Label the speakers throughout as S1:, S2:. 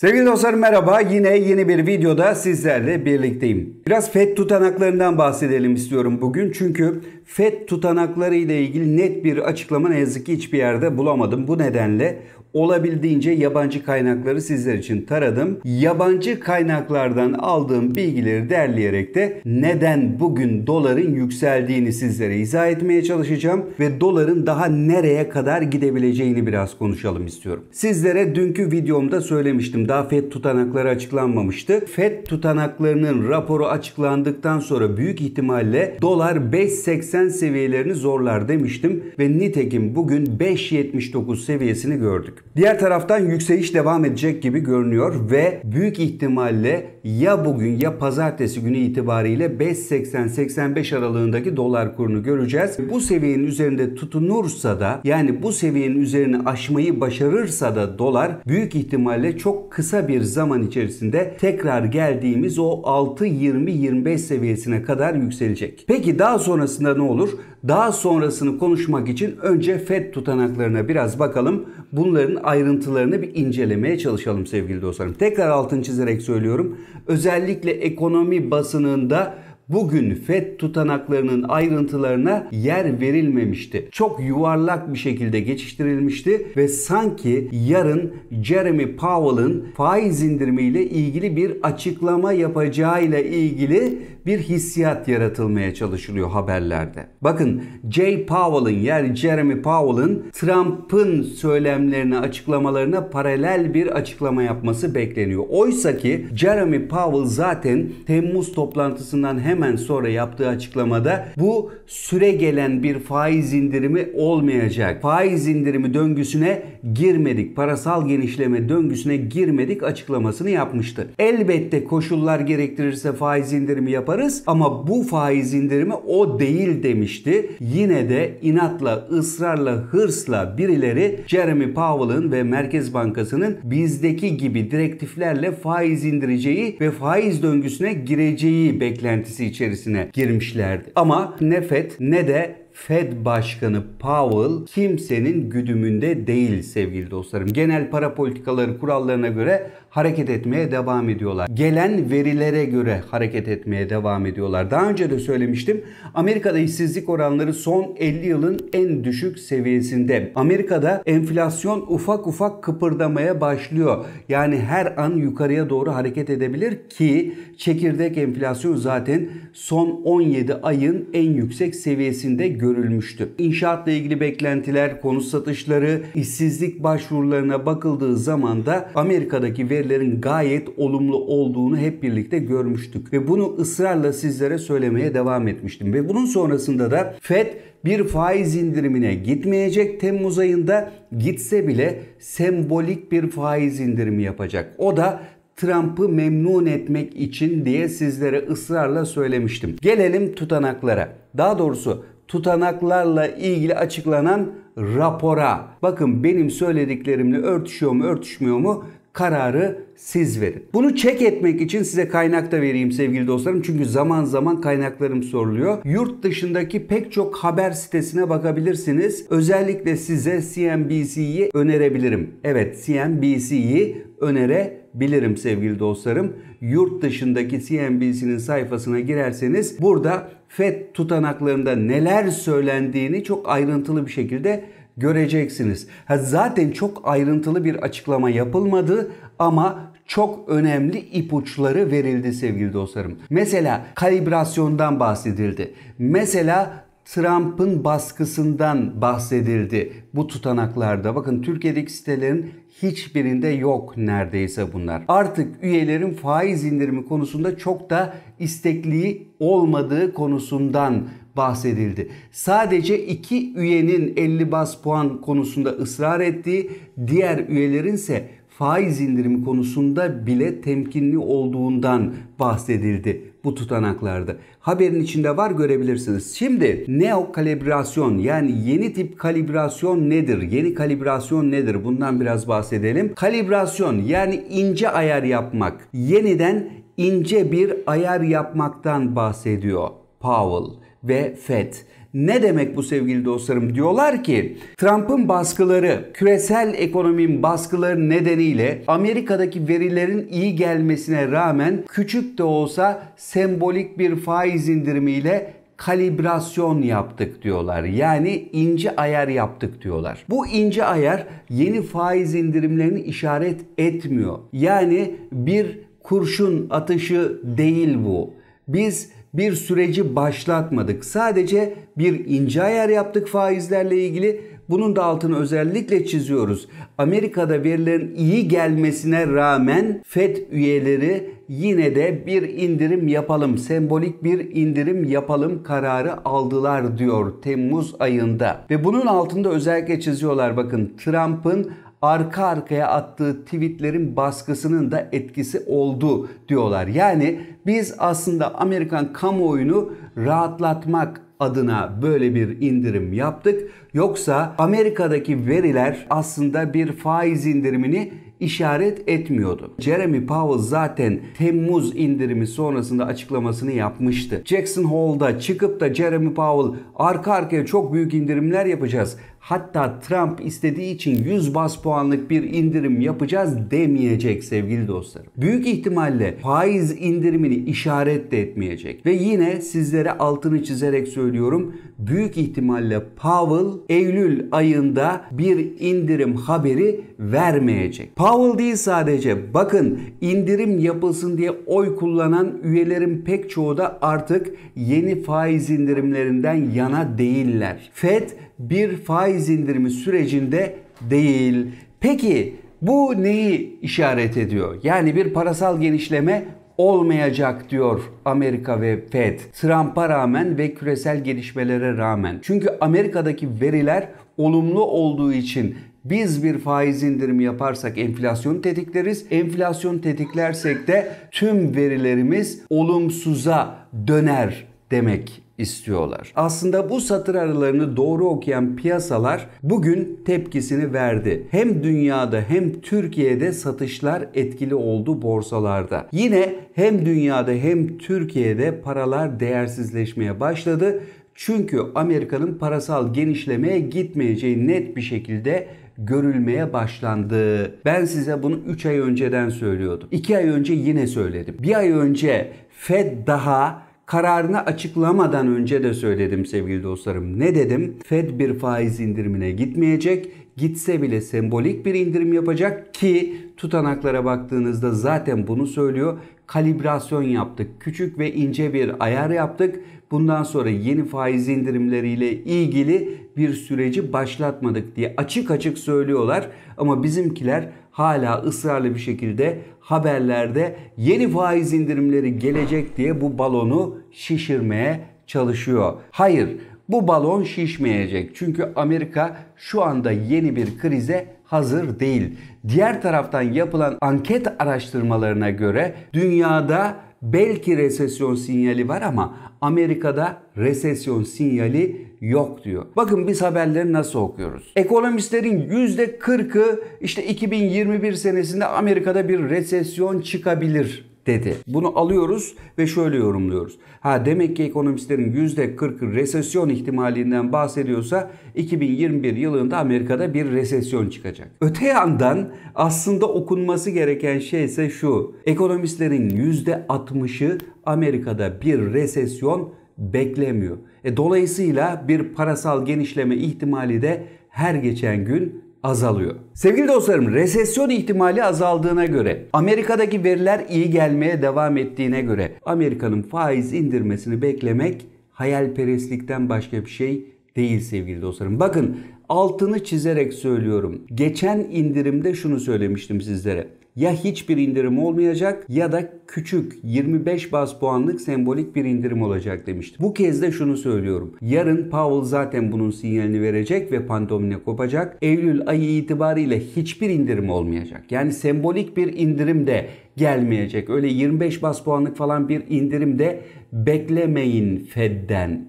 S1: Sevgili dostlar merhaba. Yine yeni bir videoda sizlerle birlikteyim. Biraz FED tutanaklarından bahsedelim istiyorum bugün. Çünkü FED tutanakları ile ilgili net bir açıklama ne yazık ki hiçbir yerde bulamadım. Bu nedenle olabildiğince yabancı kaynakları sizler için taradım. Yabancı kaynaklardan aldığım bilgileri derleyerek de neden bugün doların yükseldiğini sizlere izah etmeye çalışacağım ve doların daha nereye kadar gidebileceğini biraz konuşalım istiyorum. Sizlere dünkü videomda söylemiştim. Daha FED tutanakları açıklanmamıştı. FED tutanaklarının raporu açıklandıktan sonra büyük ihtimalle dolar 5.80 seviyelerini zorlar demiştim ve nitekim bugün 5.79 seviyesini gördük. Diğer taraftan yükseliş devam edecek gibi görünüyor ve büyük ihtimalle ya bugün ya pazartesi günü itibariyle 5.80-85 aralığındaki dolar kurunu göreceğiz. Bu seviyenin üzerinde tutunursa da yani bu seviyenin üzerine aşmayı başarırsa da dolar büyük ihtimalle çok kısa bir zaman içerisinde tekrar geldiğimiz o 6.20-25 seviyesine kadar yükselecek. Peki daha sonrasında ne olur? Daha sonrasını konuşmak için önce FED tutanaklarına biraz bakalım. Bunların ayrıntılarını bir incelemeye çalışalım sevgili dostlarım. Tekrar altın çizerek söylüyorum özellikle ekonomi basınında bugün FED tutanaklarının ayrıntılarına yer verilmemişti. Çok yuvarlak bir şekilde geçiştirilmişti ve sanki yarın Jeremy Powell'ın faiz indirimiyle ilgili bir açıklama yapacağıyla ilgili bir hissiyat yaratılmaya çalışılıyor haberlerde. Bakın Jay Powell'ın yani Jeremy Powell'ın Trump'ın söylemlerine açıklamalarına paralel bir açıklama yapması bekleniyor. Oysa ki Jeremy Powell zaten Temmuz toplantısından hem hemen sonra yaptığı açıklamada bu süre gelen bir faiz indirimi olmayacak. Faiz indirimi döngüsüne girmedik. Parasal genişleme döngüsüne girmedik açıklamasını yapmıştı. Elbette koşullar gerektirirse faiz indirimi yaparız ama bu faiz indirimi o değil demişti. Yine de inatla, ısrarla, hırsla birileri Jeremy Powell'ın ve Merkez Bankası'nın bizdeki gibi direktiflerle faiz indireceği ve faiz döngüsüne gireceği beklentisi çatışması içerisine girmişlerdi. Ama ne FED ne de Fed Başkanı Powell kimsenin güdümünde değil sevgili dostlarım. Genel para politikaları kurallarına göre hareket etmeye devam ediyorlar. Gelen verilere göre hareket etmeye devam ediyorlar. Daha önce de söylemiştim. Amerika'da işsizlik oranları son 50 yılın en düşük seviyesinde. Amerika'da enflasyon ufak ufak kıpırdamaya başlıyor. Yani her an yukarıya doğru hareket edebilir ki çekirdek enflasyon zaten son 17 ayın en yüksek seviyesinde görülmüştü. İnşaatla ilgili beklentiler, konut satışları, işsizlik başvurularına bakıldığı zaman da Amerika'daki verilerin gayet olumlu olduğunu hep birlikte görmüştük. Ve bunu ısrarla sizlere söylemeye devam etmiştim. Ve bunun sonrasında da FED bir faiz indirimine gitmeyecek Temmuz ayında gitse bile sembolik bir faiz indirimi yapacak. O da Trump'ı memnun etmek için diye sizlere ısrarla söylemiştim. Gelelim tutanaklara. Daha doğrusu tutanaklarla ilgili açıklanan rapora. Bakın benim söylediklerimle örtüşüyor mu örtüşmüyor mu kararı siz verin. Bunu çek etmek için size kaynak da vereyim sevgili dostlarım. Çünkü zaman zaman kaynaklarım soruluyor. Yurt dışındaki pek çok haber sitesine bakabilirsiniz. Özellikle size CNBC'yi önerebilirim. Evet CNBC'yi önere bilirim sevgili dostlarım. Yurt dışındaki CNBC'nin sayfasına girerseniz burada FED tutanaklarında neler söylendiğini çok ayrıntılı bir şekilde göreceksiniz. Ha, zaten çok ayrıntılı bir açıklama yapılmadı ama çok önemli ipuçları verildi sevgili dostlarım. Mesela kalibrasyondan bahsedildi. Mesela Trump'ın baskısından bahsedildi bu tutanaklarda. Bakın Türkiye'deki sitelerin hiçbirinde yok neredeyse bunlar. Artık üyelerin faiz indirimi konusunda çok da istekli olmadığı konusundan bahsedildi. Sadece iki üyenin 50 bas puan konusunda ısrar ettiği, diğer üyelerin ise faiz indirimi konusunda bile temkinli olduğundan bahsedildi bu tutanaklarda. Haberin içinde var görebilirsiniz. Şimdi neo kalibrasyon yani yeni tip kalibrasyon nedir? Yeni kalibrasyon nedir? Bundan biraz bahsedelim. Kalibrasyon yani ince ayar yapmak. Yeniden ince bir ayar yapmaktan bahsediyor Powell ve Fed. Ne demek bu sevgili dostlarım? Diyorlar ki Trump'ın baskıları, küresel ekonominin baskıları nedeniyle Amerika'daki verilerin iyi gelmesine rağmen küçük de olsa sembolik bir faiz indirimiyle kalibrasyon yaptık diyorlar. Yani ince ayar yaptık diyorlar. Bu ince ayar yeni faiz indirimlerini işaret etmiyor. Yani bir kurşun atışı değil bu. Biz bir süreci başlatmadık. Sadece bir ince ayar yaptık faizlerle ilgili. Bunun da altını özellikle çiziyoruz. Amerika'da verilerin iyi gelmesine rağmen FED üyeleri yine de bir indirim yapalım, sembolik bir indirim yapalım kararı aldılar diyor Temmuz ayında. Ve bunun altında özellikle çiziyorlar bakın Trump'ın arka arkaya attığı tweetlerin baskısının da etkisi oldu diyorlar. Yani biz aslında Amerikan kamuoyunu rahatlatmak adına böyle bir indirim yaptık. Yoksa Amerika'daki veriler aslında bir faiz indirimini işaret etmiyordu. Jeremy Powell zaten Temmuz indirimi sonrasında açıklamasını yapmıştı. Jackson Hole'da çıkıp da Jeremy Powell arka arkaya çok büyük indirimler yapacağız hatta Trump istediği için 100 bas puanlık bir indirim yapacağız demeyecek sevgili dostlarım. Büyük ihtimalle faiz indirimini işaret de etmeyecek. Ve yine sizlere altını çizerek söylüyorum. Büyük ihtimalle Powell Eylül ayında bir indirim haberi vermeyecek. Powell değil sadece bakın indirim yapılsın diye oy kullanan üyelerin pek çoğu da artık yeni faiz indirimlerinden yana değiller. Fed bir faiz faiz indirimi sürecinde değil. Peki bu neyi işaret ediyor? Yani bir parasal genişleme olmayacak diyor Amerika ve Fed. Trump'a rağmen ve küresel gelişmelere rağmen. Çünkü Amerika'daki veriler olumlu olduğu için biz bir faiz indirimi yaparsak enflasyon tetikleriz. Enflasyon tetiklersek de tüm verilerimiz olumsuza döner demek istiyorlar. Aslında bu satır aralarını doğru okuyan piyasalar bugün tepkisini verdi. Hem dünyada hem Türkiye'de satışlar etkili oldu borsalarda. Yine hem dünyada hem Türkiye'de paralar değersizleşmeye başladı. Çünkü Amerika'nın parasal genişlemeye gitmeyeceği net bir şekilde görülmeye başlandı. Ben size bunu 3 ay önceden söylüyordum. 2 ay önce yine söyledim. Bir ay önce Fed daha kararını açıklamadan önce de söyledim sevgili dostlarım. Ne dedim? Fed bir faiz indirimine gitmeyecek. Gitse bile sembolik bir indirim yapacak ki tutanaklara baktığınızda zaten bunu söylüyor. Kalibrasyon yaptık. Küçük ve ince bir ayar yaptık. Bundan sonra yeni faiz indirimleriyle ilgili bir süreci başlatmadık diye açık açık söylüyorlar. Ama bizimkiler hala ısrarlı bir şekilde haberlerde yeni faiz indirimleri gelecek diye bu balonu şişirmeye çalışıyor. Hayır bu balon şişmeyecek. Çünkü Amerika şu anda yeni bir krize hazır değil. Diğer taraftan yapılan anket araştırmalarına göre dünyada belki resesyon sinyali var ama Amerika'da resesyon sinyali yok diyor. Bakın biz haberleri nasıl okuyoruz? Ekonomistlerin %40'ı işte 2021 senesinde Amerika'da bir resesyon çıkabilir dedi. Bunu alıyoruz ve şöyle yorumluyoruz. Ha demek ki ekonomistlerin %40 resesyon ihtimalinden bahsediyorsa 2021 yılında Amerika'da bir resesyon çıkacak. Öte yandan aslında okunması gereken şey ise şu. Ekonomistlerin %60'ı Amerika'da bir resesyon beklemiyor. E dolayısıyla bir parasal genişleme ihtimali de her geçen gün azalıyor. Sevgili dostlarım, resesyon ihtimali azaldığına göre, Amerika'daki veriler iyi gelmeye devam ettiğine göre Amerika'nın faiz indirmesini beklemek hayalperestlikten başka bir şey değil sevgili dostlarım. Bakın altını çizerek söylüyorum. Geçen indirimde şunu söylemiştim sizlere ya hiçbir indirim olmayacak ya da küçük 25 bas puanlık sembolik bir indirim olacak demiştim. Bu kez de şunu söylüyorum. Yarın Powell zaten bunun sinyalini verecek ve pantomine kopacak. Eylül ayı itibariyle hiçbir indirim olmayacak. Yani sembolik bir indirim de gelmeyecek. Öyle 25 bas puanlık falan bir indirim de beklemeyin Fed'den.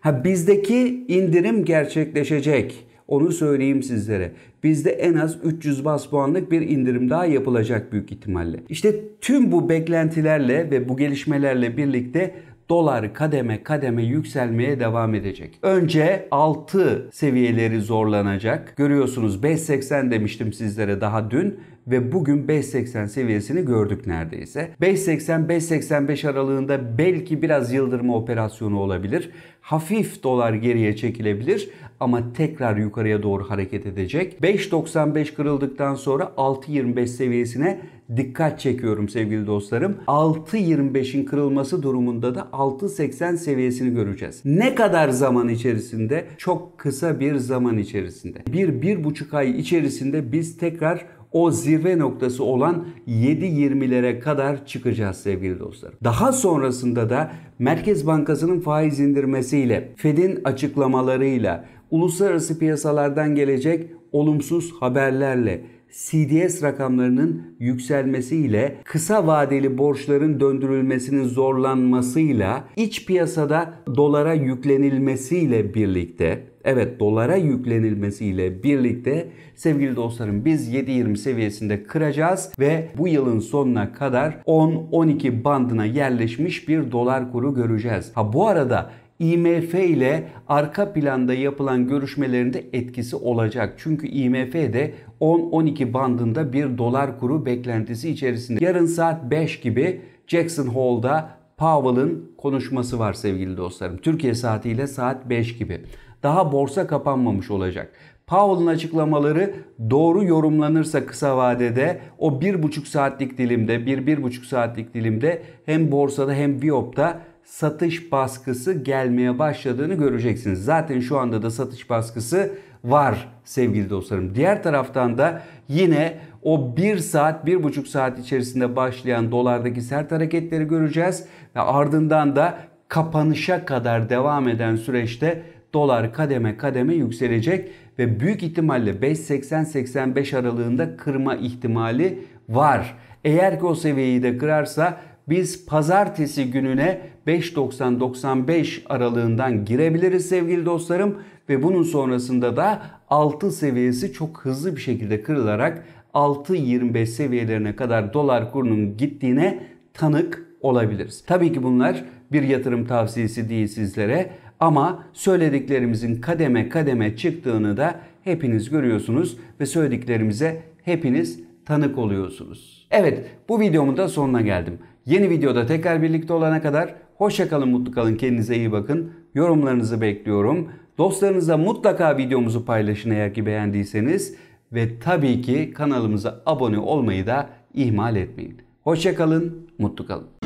S1: Ha bizdeki indirim gerçekleşecek. Onu söyleyeyim sizlere. Bizde en az 300 bas puanlık bir indirim daha yapılacak büyük ihtimalle. İşte tüm bu beklentilerle ve bu gelişmelerle birlikte dolar kademe kademe yükselmeye devam edecek. Önce 6 seviyeleri zorlanacak. Görüyorsunuz 5.80 demiştim sizlere daha dün ve bugün 5.80 seviyesini gördük neredeyse. 5.80-5.85 aralığında belki biraz yıldırma operasyonu olabilir. Hafif dolar geriye çekilebilir ama tekrar yukarıya doğru hareket edecek. 5.95 kırıldıktan sonra 6.25 seviyesine dikkat çekiyorum sevgili dostlarım. 6.25'in kırılması durumunda da 6.80 seviyesini göreceğiz. Ne kadar zaman içerisinde? Çok kısa bir zaman içerisinde. bir bir buçuk ay içerisinde biz tekrar o zirve noktası olan 7.20'lere kadar çıkacağız sevgili dostlar. Daha sonrasında da Merkez Bankası'nın faiz indirmesiyle, Fed'in açıklamalarıyla, uluslararası piyasalardan gelecek olumsuz haberlerle CDS rakamlarının yükselmesiyle, kısa vadeli borçların döndürülmesinin zorlanmasıyla, iç piyasada dolara yüklenilmesiyle birlikte evet dolara yüklenilmesiyle birlikte sevgili dostlarım biz 7.20 seviyesinde kıracağız ve bu yılın sonuna kadar 10-12 bandına yerleşmiş bir dolar kuru göreceğiz. Ha bu arada IMF ile arka planda yapılan görüşmelerinde etkisi olacak. Çünkü IMF de 10-12 bandında bir dolar kuru beklentisi içerisinde. Yarın saat 5 gibi Jackson Hole'da Powell'ın konuşması var sevgili dostlarım. Türkiye saatiyle saat 5 gibi daha borsa kapanmamış olacak. Powell'ın açıklamaları doğru yorumlanırsa kısa vadede o 1,5 saatlik dilimde, 1-1,5 saatlik dilimde hem borsada hem Viop'ta satış baskısı gelmeye başladığını göreceksiniz. Zaten şu anda da satış baskısı var sevgili dostlarım. Diğer taraftan da yine o 1 saat 1,5 saat içerisinde başlayan dolardaki sert hareketleri göreceğiz ve ardından da kapanışa kadar devam eden süreçte dolar kademe kademe yükselecek ve büyük ihtimalle 5.80-85 aralığında kırma ihtimali var. Eğer ki o seviyeyi de kırarsa biz pazartesi gününe 5.90-95 aralığından girebiliriz sevgili dostlarım ve bunun sonrasında da 6 seviyesi çok hızlı bir şekilde kırılarak 6.25 seviyelerine kadar dolar kurunun gittiğine tanık olabiliriz. Tabii ki bunlar bir yatırım tavsiyesi değil sizlere ama söylediklerimizin kademe kademe çıktığını da hepiniz görüyorsunuz ve söylediklerimize hepiniz tanık oluyorsunuz. Evet bu videomun da sonuna geldim. Yeni videoda tekrar birlikte olana kadar hoşça kalın, mutlu kalın, kendinize iyi bakın. Yorumlarınızı bekliyorum. Dostlarınızla mutlaka videomuzu paylaşın eğer ki beğendiyseniz ve tabii ki kanalımıza abone olmayı da ihmal etmeyin. Hoşça kalın, mutlu kalın.